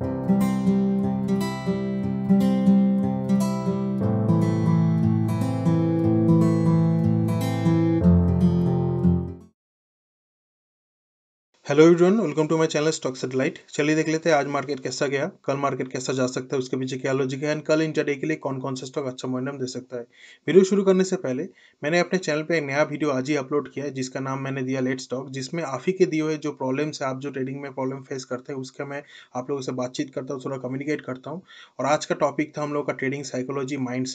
Música hello everyone welcome to my channel stock satellite चलिए देख लेते हैं आज मार्केट कैसा गया कल मार्केट कैसा जा सकता है उसके पीछे क्या लॉजिक है एंड कल इंटरडे के लिए कौन कौन सा स्टॉक अच्छा मोमेंटम दे सकता है वीडियो शुरू करने से पहले मैंने अपने चैनल पे एक नया वीडियो आज ही अपलोड किया है जिसका नाम मैंने दिया लेट स्टॉक जिसमें आप ही के दिए हुए जो प्रॉब्लम्स है आप जो ट्रेडिंग में प्रॉब्लम फेस करते हैं उसका मैं आप लोगों से बातचीत करता हूँ थोड़ा कम्युनिकेट करता हूँ और आज का टॉपिक था हम लोग का ट्रेडिंग साइकोलॉजी माइंड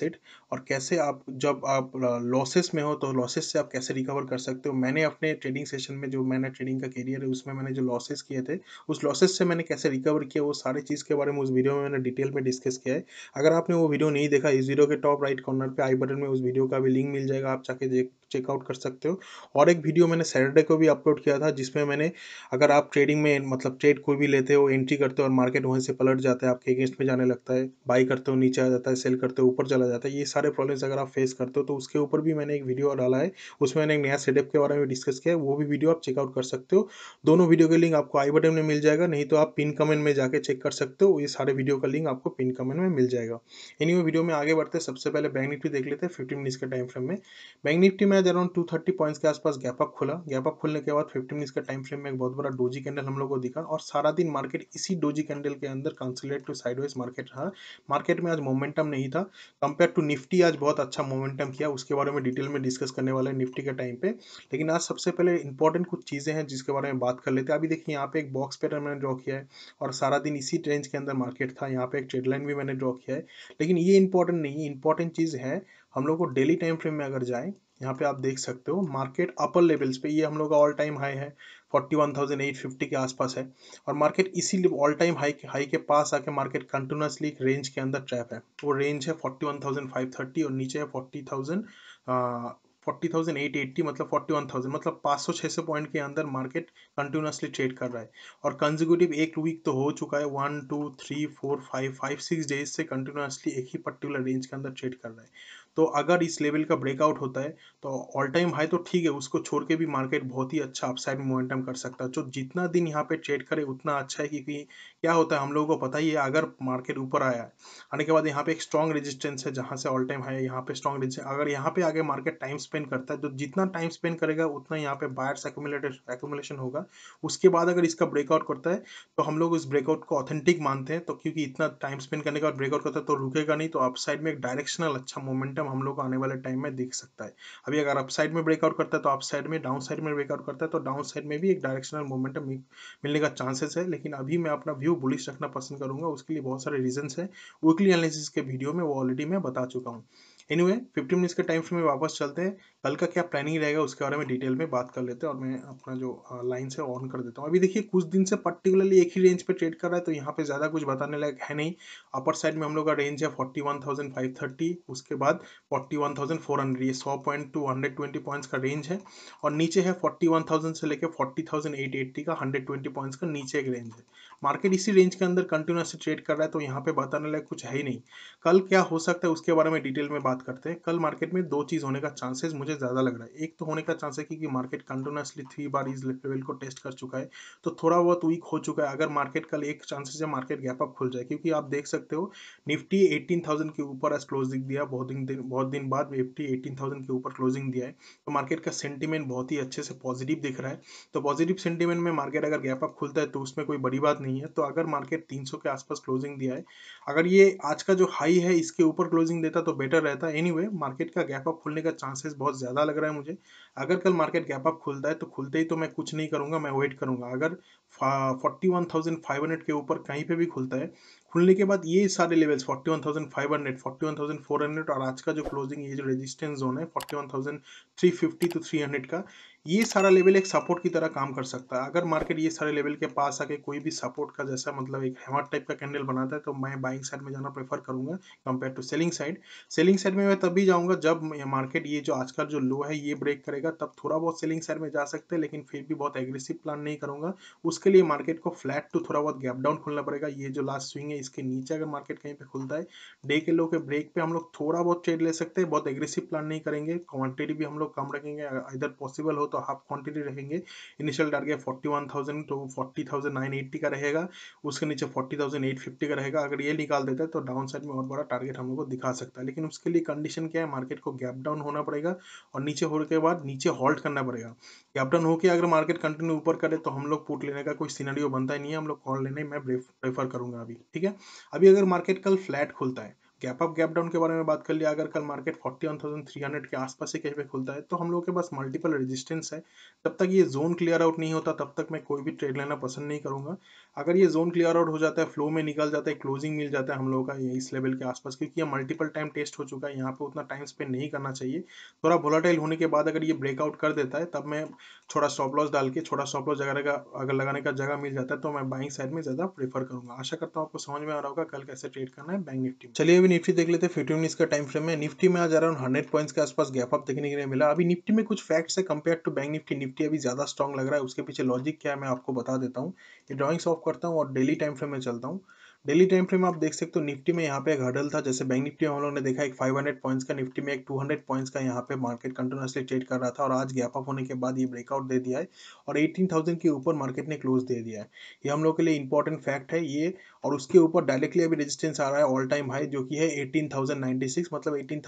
और कैसे आप जब आप लॉसेस में हो तो लॉसेस से आप कैसे रिकवर कर सकते हो मैंने अपने ट्रेडिंग सेशन में जो मैंने ट्रेडिंग का करियर है जिसमें मैंने जो लॉसेस किए थे उस लॉसेस से मैंने कैसे रिकवर किया वो सारे चीज़ के बारे में उस वीडियो में मैंने डिटेल में डिस्कस किया है अगर आपने वो वीडियो नहीं देखा इस वीडियो के टॉप राइट कॉर्नर पर आई बटन में उस वीडियो का भी लिंक मिल जाएगा आप चाहे देख चेकआउट कर सकते हो और एक वीडियो मैंने सैटरडे को भी अपलोड किया था जिसमें मैंने अगर आप ट्रेडिंग में मतलब ट्रेड कोई भी लेते हो एंट्री करते हो और मार्केट वहीं से पलट जाता है आपके अगेंस्ट में जाने लगता है बाई करते हो नीचे आ जाता है सेल करते हो ऊपर चला जाता है ये सारे प्रॉब्लम्स अगर आप फेस करते हो तो उसके ऊपर भी मैंने एक वीडियो डाला है उसमें मैंने एक नया सेटअप के बारे में डिस्कस किया है वो भी वीडियो आप चेकआउट कर सकते हो दोनों वीडियो के लिंक आपको आई बटन में मिल जाएगा नहीं तो आप पिन कमेंट में जाकर चेक कर सकते हो ये सारे वीडियो का लिंक आपको पिन कमेंट में मिल जाएगा एनी वीडियो में आगे बढ़ते सबसे पहले बैंक निफ्टी देख लेते हैं फिफ्टी मिनट्स के टाइम फ्रेम में बैंक निफ्टी में average around two thirty points के आसपास गैप अप खुला गैप अप खुलने के बाद फिफ्टी मिनट्स के टाइम फ्रेम में एक बहुत बड़ा डोजी कैंडल हम लोग को दिखा और सारा दिन मार्केट इसी डोजी कैंडल के अंदर कंसिलेट टू साइडवाइज मार्केट रहा मार्केट में आज मोमेंटम नहीं था कंपेयर टू निफ्टी आज बहुत अच्छा मोमेंटम किया उसके बारे में डिटेल में डिस्कस करने वाले निफ्टी के टाइम पे लेकिन आज सबसे पहले इंपॉर्टेंट कुछ चीज़ें हैं जिसके बारे में बात कर लेते हैं अभी देखिए यहाँ पे एक बॉक्स पेटर मैंने ड्रॉ किया है और सारा दिन इसी रेंज के अंदर मार्केट था यहाँ पे एक ट्रेडलाइन भी मैंने ड्रॉ किया है लेकिन ये इंपॉर्टेंट नहीं इंपॉर्टेंट चीज़ है हम लोग को डेली टाइम फ्रेम में अगर जाए यहाँ पे आप देख सकते हो मार्केट अपर लेवल्स पे ये हम लोग का ऑल टाइम हाई है 41,850 के आसपास है और मार्केट इसीलिए ऑल टाइम हाई के हाई के पास आके मार्केट कंटिन्यूसली एक रेंज के अंदर ट्रैप है वो रेंज है 41,530 और नीचे है 40,000 फोर्टी थाउजेंड एट एट्टी मतलब फोर्टी वन थाउजेंड मतलब पाँच सौ पॉइंट के अंदर मार्केट कंटिन्यूसली ट्रेड कर रहा है और कंजिक्यूटिव एक वीक तो हो चुका है one two three four five five six days से कंटिन्यूसली एक ही पर्टिकुलर रेंज के अंदर ट्रेड कर रहा है तो अगर इस लेवल का ब्रेकआउट होता है तो ऑल टाइम हाई तो ठीक है उसको छोड़ के भी मार्केट बहुत ही अच्छा अपसाइड मोमेंटम कर सकता है जो जितना दिन यहाँ पे ट्रेड करे उतना अच्छा है क्योंकि क्या होता है हम लोगों को पता ही है अगर मार्केट ऊपर आया आने के बाद यहाँ पे एक स्ट्रॉन्ग रेजिस्टेंस है जहाँ से ऑल टाइम हाई यहाँ पे स्ट्रॉन्ग रेजिस्टेंस अगर यहाँ पे आगे मार्केट टाइम्स स्पेंड करता है तो जितना टाइम स्पेंड करेगा उतना यहाँ पे बायर्स एक्यूमुलेशन होगा उसके बाद अगर इसका ब्रेकआउट करता है तो हम लोग इस ब्रेकआउट को ऑथेंटिक मानते हैं तो क्योंकि इतना टाइम स्पेंड करने का बाद ब्रेकआउट करता है तो रुकेगा नहीं तो अपसाइड में एक डायरेक्शनल अच्छा मोमेंटम हम लोग आने वाले टाइम में देख सकता है अभी अगर अपसाइड में ब्रेकआउट करता है तो अपसाइड में डाउन साइड में ब्रेकआउट करता है तो डाउन साइड में भी एक डायरेक्शनल मोमेंटम मिलने का चांसेस है लेकिन अभी मैं अपना व्यू बुलिश रखना पसंद करूंगा उसके लिए बहुत सारे रीजन है वीकली एनालिसिस के वीडियो में वो ऑलरेडी मैं बता चुका हूँ एनीवे anyway, 15 मिनट्स के टाइम फ्रेम में वापस चलते हैं कल का क्या प्लानिंग रहेगा उसके बारे में डिटेल में बात कर लेते हैं और मैं अपना जो लाइन से ऑन कर देता हूँ अभी देखिए कुछ दिन से पर्टिकुलरली एक ही रेंज पे ट्रेड कर रहा है तो यहाँ पे ज़्यादा कुछ बताने लायक है नहीं अपर साइड में हम लोग का रेंज है forty one thousand five thirty उसके बाद forty one thousand four hundred ये सौ point two hundred twenty points का रेंज है और नीचे है फोर्टी वन थाउजेंड से लेकर फोर्टी थाउजेंड एट एट्टी का हंड्रेड ट्वेंटी पॉइंट्स का नीचे एक रेंज है मार्केट इसी रेंज के अंदर कंटिन्यूसली ट्रेड कर रहा है तो यहाँ पे बताने लायक कुछ है ही नहीं कल क्या हो सकता है उसके बारे में डिटेल में बात करते हैं कल मार्केट में दो चीज़ होने का चांसेस मुझे मुझे ज़्यादा लग रहा है एक तो होने का चांस है क्योंकि मार्केट कंटिन्यूसली थ्री बार इस लेवल को टेस्ट कर चुका है तो थोड़ा बहुत वीक हो चुका है अगर मार्केट कल एक चांसेस है मार्केट गैप अप खुल जाए क्योंकि आप देख सकते हो निफ्टी एटीन के ऊपर आज क्लोजिंग दिया बहुत दिन बहुत दिन बाद निफ्टी एटीन के ऊपर क्लोजिंग दिया है तो मार्केट का सेंटिमेंट बहुत ही अच्छे से पॉजिटिव दिख रहा है तो पॉजिटिव सेंटिमेंट में मार्केट अगर गैप अप खुलता है तो उसमें कोई बड़ी बात नहीं है तो अगर मार्केट तीन के आसपास क्लोजिंग दिया है अगर ये आज का जो हाई है इसके ऊपर क्लोजिंग देता तो बेटर रहता एनी anyway, मार्केट का गैप अप खुलने का चांसेस बहुत ज़्यादा लग रहा है मुझे अगर कल मार्केट गैप अप खुलता है तो खुलते ही तो मैं कुछ नहीं करूँगा मैं वेट करूँगा अगर forty one thousand five hundred के ऊपर कहीं पे भी खुलता है खुलने के बाद ये सारे levels forty one thousand five hundred forty one thousand four hundred और आज का जो क्लोजिंग ये जो रेजिस्टेंस जोन है forty one thousand three fifty two three hundred का ये सारा लेवल एक सपोर्ट की तरह काम कर सकता है अगर मार्केट ये सारे लेवल के पास आके कोई भी सपोर्ट का जैसा मतलब एक हेमर टाइप का कैंडल बनाता है तो मैं बाइंग साइड में जाना प्रेफर करूंगा compare to selling side selling side में मैं तभी जाऊंगा जब मार्केट ये जो आजकल जो लो है ये ब्रेक करेगा तब थोड़ा बहुत सेलिंग साइड में जा सकते हैं लेकिन फिर भी बहुत एग्रेसिव प्लान नहीं करूंगा उसके लिए मार्केट को फ्लैट टू थोड़ा बहुत गैप डाउन खुलना पड़ेगा ये जो लास्ट स्विंग है इसके नीचे अगर मार्केट कहीं पर खुलता है डे के लो के ब्रेक पर हम लोग थोड़ा बहुत ट्रेड ले सकते हैं बहुत एग्रेसिव प्लान नहीं करेंगे क्वान्टिटी भी हम लोग कम रखेंगे इधर पॉसिबल हो तो आप क्वांटिटी रहेंगे initial target forty one thousand तो फोर्टी थाउजेंड नाइन एट्टी का रहेगा उसके नीचे फोर्टी थाउजेंड एट फिफ्टी का रहेगा अगर ये निकाल देता है तो डाउन साइड में और बड़ा टारगेट हम लोग को दिखा सकता है लेकिन उसके लिए कंडीशन क्या है मार्केट को गैप डाउन होना पड़ेगा और नीचे होने के बाद नीचे हॉल्ट करना पड़ेगा गैप डाउन होकर अगर मार्केट कंटिन्यू ऊपर करे तो हम लोग पुट लेने का कोई सीनरियो बनता ही नहीं है हम लोग कॉल लेने में प्रेफर करूंगा अभी ठीक है अभी अगर मार्केट कल फ्लैट खुलता है गैप अप गैप डाउन के बारे में बात कर लिया अगर कल market forty one thousand three hundred के आसपास ही कहीं पे खुलता है तो हम लोग के पास मल्टीपल रेजिस्टेंस है तब तक ये जोन क्लियर आउट नहीं होता तब तक मैं कोई भी ट्रेड लेना पसंद नहीं करूंगा अगर ये जोन क्लियर आउट हो जाता है फ्लो में निकल जाता है क्लोजिंग मिल जाता है हम लोग का ये इस लेवल के आसपास क्योंकि ये मल्टीपल टाइम टेस्ट हो चुका है यहाँ पे उतना टाइम स्पेंड नहीं करना चाहिए थोड़ा वोलाटाइल होने के बाद अगर ये ब्रेकआउट कर देता है तब मैं छोटा स्टॉप लॉस डाल के छोटा स्टॉप लॉस जगह अगर लगाने का जगह मिल जाता है तो मैं बाइंग साइड में ज़्यादा प्रेफर करूंगा आशा करता हूँ आपको समझ में आ रहा होगा कल कैसे ट्रेड करना है बैंक निफ्टी चलिए अभी निफ्टी देख लेते फिफ्टी मिनट्स का टाइम फ्रेम में निफ्टी में आज अराउंड हंड्रेड पॉइंट्स के आसपास गैप अप देखने के लिए मिला अभी निफ्टी में कुछ फैक्ट्स है compare to bank Nifty Nifty अभी ज़्यादा स्ट्रॉग लग रहा है उसके पीछे लॉजिक क्या है मैं आपको बता देता हूँ ये ड्रॉइंग्स ऑफ करता हूँ और डेली टाइम फ्रेम में चलता हूँ डेली टाइम फ्रेम आप देख सकते हो निफ्टी में यहाँ पे एक हडल था जैसे बैंक निफ्टी में हम लोगों ने देखा एक 500 पॉइंट्स का निफ्टी में एक 200 पॉइंट्स का यहाँ पे मार्केट कंटिन्यूसली ट्रेड कर रहा था और आज गैप अप होने के बाद ये ब्रेकआउट दे दिया है और 18,000 के ऊपर मार्केट ने क्लोज दे दिया है ये हम लोग के लिए इंपॉर्टेंट फैक्ट है ये और उसके ऊपर डायरेक्टली अभी रेजिस्टेंस आ रहा है ऑल टाइम हाई जो कि है एटीन मतलब एटीन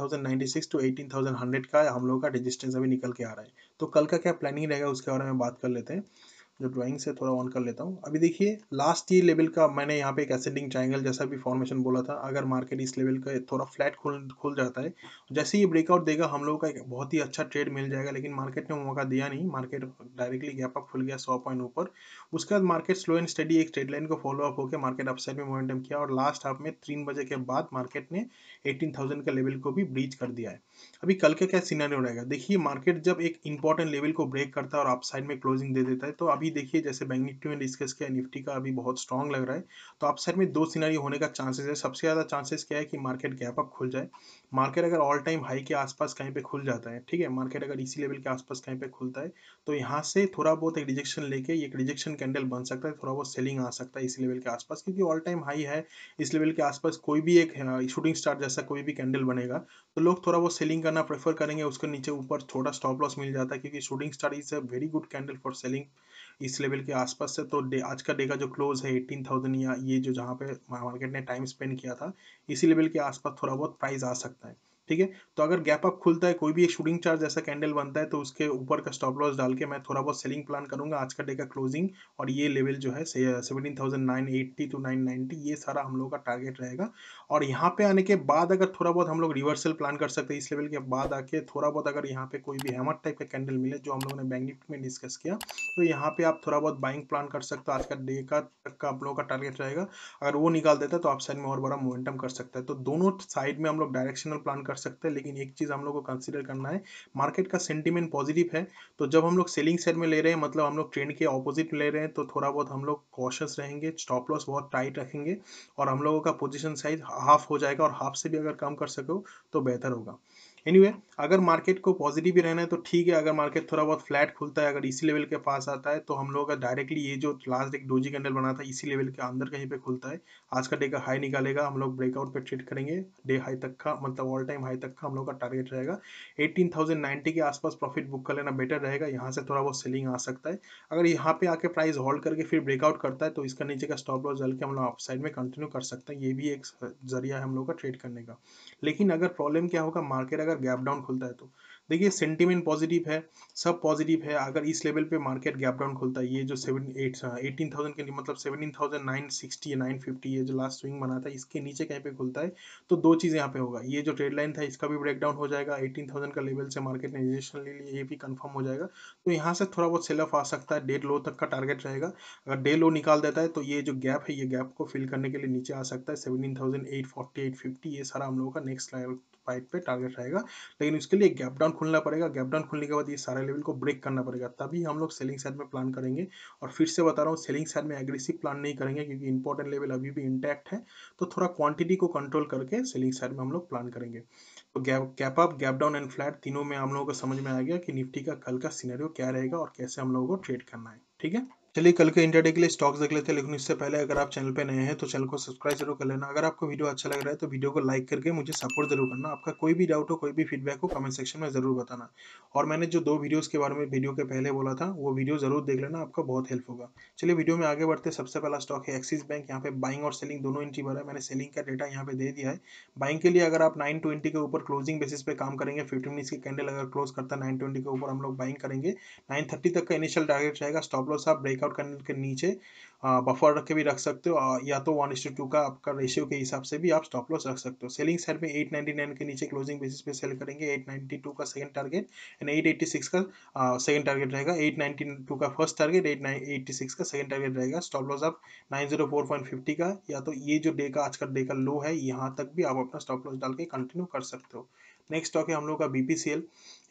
टू एटीन का हम लोग का रजिस्टेंस अभी निकल के आ रहा है तो कल का क्या प्लानिंग रहेगा उसके बारे में बात कर लेते हैं जो ड्राइंग से थोड़ा ऑन कर लेता हूँ अभी देखिए लास्ट ये लेवल का मैंने यहाँ पे एक एसेंडिंग ट्राइंगल जैसा भी फॉर्मेशन बोला था अगर मार्केट इस लेवल का थोड़ा फ्लैट खुल खुल जाता है जैसे ये ब्रेकआउट देगा हम लोगों का एक बहुत ही अच्छा ट्रेड मिल जाएगा लेकिन मार्केट ने मौका दिया नहीं मार्केट डायरेक्टली गैप अप खुल गया सौ पॉइंट ऊपर उसके बाद मार्केट स्लो एंड स्टडी एक ट्रेड लाइन को फॉलो अप होकर मार्केट अपसाइड में मोमेंटम किया और लास्ट हाफ में तीन बजे के बाद मार्केट ने एटीन थाउजेंड का लेवल को भी ब्रीच कर दिया है अभी कल का क्या सीनारी रहेगा देखिए मार्केट जब एक इंपॉर्टेंट लेवल को ब्रेक करता है और अपसाइड में क्लोजिंग दे देता है तो अभी अभी देखिए जैसे बैंक निफ्टी में डिस्कस किया निफ्टी का अभी बहुत स्ट्रॉन्ग लग रहा है तो आप सर में दो सीनारी होने का चांसेस है सबसे ज़्यादा चांसेस क्या है कि मार्केट गैप अप खुल जाए मार्केट अगर ऑल टाइम हाई के आसपास कहीं पे खुल जाता है ठीक है मार्केट अगर इसी लेवल के आसपास कहीं पे खुलता है तो यहाँ से थोड़ा बहुत एक रिजेक्शन लेके एक रिजेक्शन कैंडल बन सकता है थोड़ा बहुत सेलिंग आ सकता है इसी लेवल के आसपास क्योंकि ऑल टाइम हाई है इस लेवल के आसपास कोई भी एक शूटिंग हाँ, स्टार जैसा कोई भी कैंडल बनेगा तो लोग थोड़ा बहुत सेलिंग करना प्रेफर करेंगे उसके नीचे ऊपर छोटा स्टॉप लॉस मिल जाता है क्योंकि shooting star is a very good candle for selling इस लेवल के आसपास से तो डे आज का डे का जो क्लोज है एटीन थाउजेंड या ये जो जहाँ पे मार्केट ने टाइम स्पेंड किया था इसी लेवल के आसपास थोड़ा बहुत प्राइस आ सकता है ठीक है तो अगर गैप अप खुलता है कोई भी एक शूटिंग चार्ज ऐसा कैंडल बनता है तो उसके ऊपर का स्टॉप लॉस डाल के मैं थोड़ा बहुत सेलिंग प्लान करूंगा आज का डे का क्लोजिंग और ये लेवल जो है seventeen thousand nine eighty two nine ये सारा हम लोग का टारगेट रहेगा और यहाँ पे आने के बाद अगर थोड़ा बहुत हम लोग रिवर्सल प्लान कर सकते हैं इस लेवल के बाद आके थोड़ा बहुत अगर यहाँ पे कोई भी हैमर टाइप का कैंडल मिले जो हम लोगों ने बैंक में डिस्कस किया तो यहाँ पे आप थोड़ा बहुत बाइंग प्लान कर सकते हो आज का डे का तक का आप लोगों का टारगेट रहेगा अगर वो निकाल देता है तो आप साइड में और बड़ा मोमेंटम कर सकता है तो दोनों साइड में हम लोग डायरेक्शनल प्लान कर कर सकते हैं लेकिन एक चीज़ हम लोग को कंसिडर करना है मार्केट का सेंटिमेंट पॉजिटिव है तो जब हम लोग सेलिंग साइड में ले रहे हैं मतलब हम लोग ट्रेंड के ऑपोजिट ले रहे हैं तो थोड़ा बहुत हम लोग कॉशस रहेंगे स्टॉप लॉस बहुत टाइट रखेंगे और हम लोगों का पोजिशन साइज हाफ हो जाएगा और हाफ से भी अगर कम कर सको तो बेहतर होगा एनीवे anyway, अगर मार्केट को पॉजिटिव भी रहना है तो ठीक है अगर मार्केट थोड़ा बहुत फ्लैट खुलता है अगर इसी लेवल के पास आता है तो हम लोग का डायरेक्टली ये जो लास्ट एक डोजी कैंडल बना था इसी लेवल के अंदर कहीं पे खुलता है आज का डे का हाई निकालेगा हम लोग ब्रेकआउट पे ट्रेड करेंगे डे हाई तक का मतलब ऑल टाइम हाई तक का हम लोग का टारगेट रहेगा एटीन के आसपास प्रॉफिट बुक कर लेना बेटर रहेगा यहाँ से थोड़ा बहुत सेलिंग आ सकता है अगर यहाँ पे आके प्राइस होल्ड करके फिर ब्रेकआउट करता है तो इसका नीचे का स्टॉप लॉस जल के हम लोग अपसाइड में कंटिन्यू कर सकते हैं ये भी एक जरिया है हम लोग का ट्रेड करने का लेकिन अगर प्रॉब्लम क्या होगा मार्केट अगर अगर गैप डाउन खुलता है तो देखिए सेंटीमेंट पॉजिटिव है सब पॉजिटिव है अगर इस लेवल पे मार्केट गैप डाउन खुलता है ये जो सेवन एट एटीन थाउजेंड के लिए मतलब सेवनटीन थाउजेंड नाइन सिक्सटी या नाइन फिफ्टी ये जो लास्ट स्विंग बना था इसके नीचे कहीं पे खुलता है तो दो चीज़ यहाँ पे होगा ये जो ट्रेड लाइन था इसका भी ब्रेकडाउन हो जाएगा एटीन थाउजेंड का लेवल से मार्केट ने रिजेशन ले लिया ये भी कन्फर्म हो जाएगा तो यहाँ से थोड़ा बहुत सेल ऑफ आ सकता है डेढ़ लो तक का टारगेट रहेगा अगर डे लो निकाल देता है तो ये जो गैप है ये गैप को फिल करने के लिए नीचे आ सकता है seventeen thousand eight forty eight fifty ये सारा हम लोगों का नेक्स्ट पाइप पे टारगेट रहेगा लेकिन उसके लिए गैप डाउन खुलना पड़ेगा गैप डाउन खुलने के बाद ये सारे लेवल को ब्रेक करना पड़ेगा तभी हम लोग सेलिंग साइड में प्लान करेंगे और फिर से बता रहा हूँ सेलिंग साइड में एग्रेसिव प्लान नहीं करेंगे क्योंकि इंपॉर्टेंट लेवल अभी भी इंटैक्ट है तो थोड़ा क्वांटिटी को कंट्रोल करके सेलिंग साइड में हम लोग प्लान करेंगे तो gap gap up gap down and flat तीनों में हम लोगों को समझ में आ गया कि निफ्टी का कल का सीनरियो क्या रहेगा और कैसे हम लोगों को ट्रेड करना है ठीक है चलिए कल के इंटरडे के लिए स्टॉक्स देख लेते हैं लेकिन इससे पहले अगर आप चैनल पे नए हैं तो चैनल को सब्सक्राइब जरूर कर लेना अगर आपको वीडियो अच्छा लग रहा है तो वीडियो को लाइक करके मुझे सपोर्ट जरूर करना आपका कोई भी डाउट हो कोई भी फीडबैक हो कमेंट सेक्शन में जरूर बताना और मैंने जो दो वीडियोज़ के बारे में वीडियो के पहले बोला था वो वीडियो जरूर देख लेना आपका बहुत हेल्प होगा चलिए वीडियो में आगे बढ़ते सबसे पहला स्टॉक है एक्सिस बैंक यहाँ पे बाइंग और सेलिंग दोनों इंट्री भरा है मैंने सेलिंग का डेटा यहाँ पे दे दिया है बाइंग के लिए अगर आप नाइन ट्वेंटी के ऊपर क्लोजिंग बेसिस पे काम करेंगे फिफ्टी मिनट्स की कैंडल अगर क्लोज करता है नाइन ट्वेंटी के ऊपर हम लोग बाइंग करेंगे नाइन थर्टी तक का इनिशियल टारगेट रहेगा स्टॉप लॉस आप ब्रेकअप ब्रेकआउट करने के नीचे बफर रख के भी रख सकते हो या तो वन इंस्टू टू का आपका रेशियो के हिसाब से भी आप स्टॉप लॉस रख सकते हो सेलिंग साइड में एट नाइन के नीचे क्लोजिंग बेसिस पे सेल करेंगे एट टू का second target and eight eighty six का सेकंड टारगेट रहेगा एट टू का first target eight nine eighty six का सेकंड टारगेट रहेगा स्टॉप लॉस आप nine zero four point fifty का या तो ये जो डे का आज का डे का लो है यहाँ तक भी आप अपना स्टॉप लॉस डाल के कंटिन्यू कर सकते हो नेक्स्ट स्टॉक है हम लोग का बीपीसीएल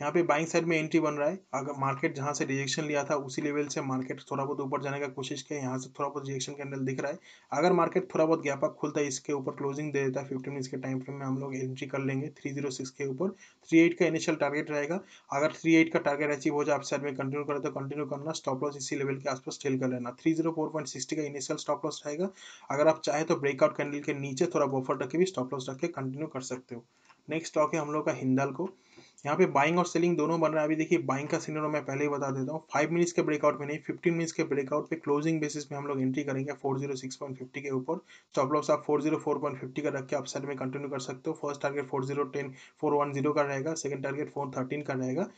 यहाँ पे बाइंग साइड में एंट्री बन रहा है अगर मार्केट जहाँ से रिजेक्शन लिया था उसी लेवल से मार्केट थोड़ा बहुत ऊपर जाने का कोशिश किया यहाँ से थोड़ा बहुत रिजेक्शन कैंडल दिख रहा है अगर मार्केट थोड़ा बहुत गैप अप खुलता है इसके ऊपर क्लोजिंग दे देता है फिफ्टी मिनट्स के टाइम फ्रेम में हम लोग एंट्री कर लेंगे थ्री जीरो सिक्स के ऊपर थ्री एट का इनिशियल टारगेट रहेगा अगर थ्री एट का टारगेट अचीव हो जाए आप साइड में कंटिन्यू करें तो कंटिन्यू करना स्टॉप लॉस इसी लेवल के आसपास ठेल कर लेना three zero four point sixty का इनिशियल स्टॉप लॉस रहेगा अगर आप चाहे तो ब्रेकआउट कैंडल के नीचे थोड़ा बफर रख के भी स्टॉप लॉस रख के कंटिन्यू कर सकते हो नेक्स्ट स्टॉक है हम लोग का हिंदल को यहाँ पे बाइंग और सेलिंग दोनों बन रहा है अभी देखिए बाइंग का सिनेरो मैं पहले ही बता देता हूँ फाइव मिनट्स के ब्रेकआउट में नहीं फिफ्टीन मिनट्स के ब्रेकआउट पे क्लोजिंग बेसिस पे हम लोग एंट्री करेंगे four zero six point fifty के ऊपर स्टॉप लॉस आप four zero four point fifty का रख के आप साइड में कंटिन्यू कर सकते हो first target four zero ten four one zero का रहेगा सेकंड टारगेट फोर थर्टीन का रहेगा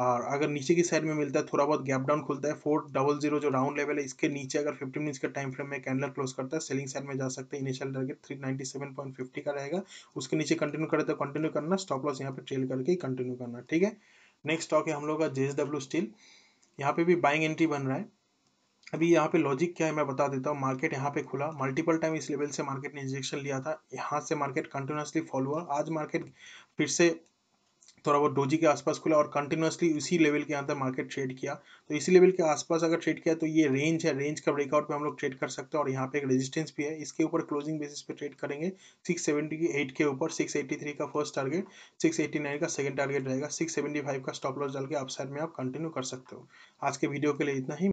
और अगर नीचे की साइड में मिलता है थोड़ा बहुत गैप डाउन खुलता है फोर डबल जीरो जो राउंड लेवल है इसके नीचे अगर फिफ्टी मिनट्स के टाइम फ्रेम में कैंडल क्लोज करता है सेलिंग साइड में जा सकते हैं initial target three ninety seven point fifty का रहेगा उसके नीचे कंटिन्यू करे तो कंटिन्यू करना स्टॉप लॉस यहाँ पे ट्रेल करके कंटिन्यू करना ठीक है नेक्स्ट स्टॉक है हम लोग का जे स्टील यहाँ पे भी बाइंग एंट्री बन रहा है अभी यहाँ पे लॉजिक क्या है मैं बता देता हूँ मार्केट यहाँ पे खुला मल्टीपल टाइम इस लेवल से मार्केट ने इंजेक्शन लिया था यहाँ से मार्केट कंटिन्यूसली फॉलो हुआ आज मार्केट फिर से थोड़ा बहुत डोजी के आसपास खुला और कंटिन्यूसली उसी लेवल के यहाँ मार्केट ट्रेड किया तो इसी लेवल के आसपास अगर ट्रेड किया तो ये रेंज है रेंज का ब्रेकआउट पे हम लोग ट्रेड कर सकते हैं और यहाँ पे एक रेजिस्टेंस भी है इसके ऊपर क्लोजिंग बेसिस पे ट्रेड करेंगे सिक्स सेवेंटी एट के ऊपर सिक्स एट्टी थ्री का first target six eighty nine का सेकंड टारगेट रहेगा सिक्स सेवेंटी फाइव का स्टॉप लॉस डाल के अपसाइड में आप कंटिन्यू कर सकते हो आज के वीडियो के लिए इतना ही